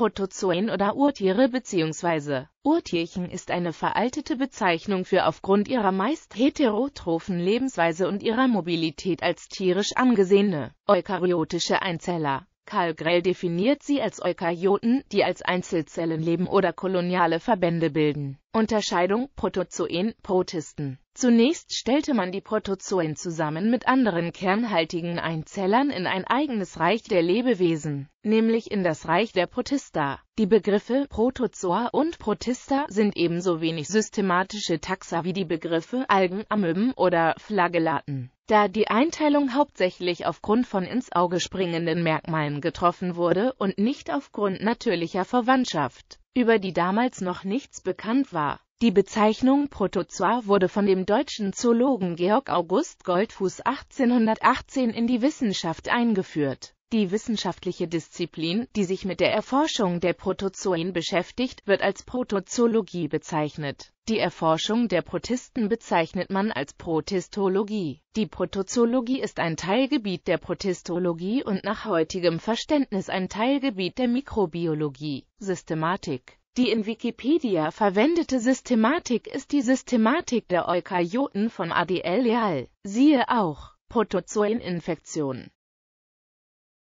Protozoen oder Urtiere bzw. Urtierchen ist eine veraltete Bezeichnung für aufgrund ihrer meist heterotrophen Lebensweise und ihrer Mobilität als tierisch angesehene eukaryotische Einzeller. Karl Grell definiert sie als Eukaryoten, die als Einzelzellen leben oder koloniale Verbände bilden. Unterscheidung Protozoen, Protisten Zunächst stellte man die Protozoen zusammen mit anderen kernhaltigen Einzellern in ein eigenes Reich der Lebewesen, nämlich in das Reich der Protista. Die Begriffe Protozoa und Protista sind ebenso wenig systematische Taxa wie die Begriffe Algen, Amöben oder Flagellaten. Da die Einteilung hauptsächlich aufgrund von ins Auge springenden Merkmalen getroffen wurde und nicht aufgrund natürlicher Verwandtschaft, über die damals noch nichts bekannt war, die Bezeichnung Protozoa wurde von dem deutschen Zoologen Georg August Goldfuß 1818 in die Wissenschaft eingeführt. Die wissenschaftliche Disziplin, die sich mit der Erforschung der Protozoen beschäftigt, wird als Protozoologie bezeichnet. Die Erforschung der Protisten bezeichnet man als Protistologie. Die Protozoologie ist ein Teilgebiet der Protistologie und nach heutigem Verständnis ein Teilgebiet der Mikrobiologie. Systematik die in Wikipedia verwendete Systematik ist die Systematik der Eukaryoten von ADL-Leal. Siehe auch Protozoeninfektion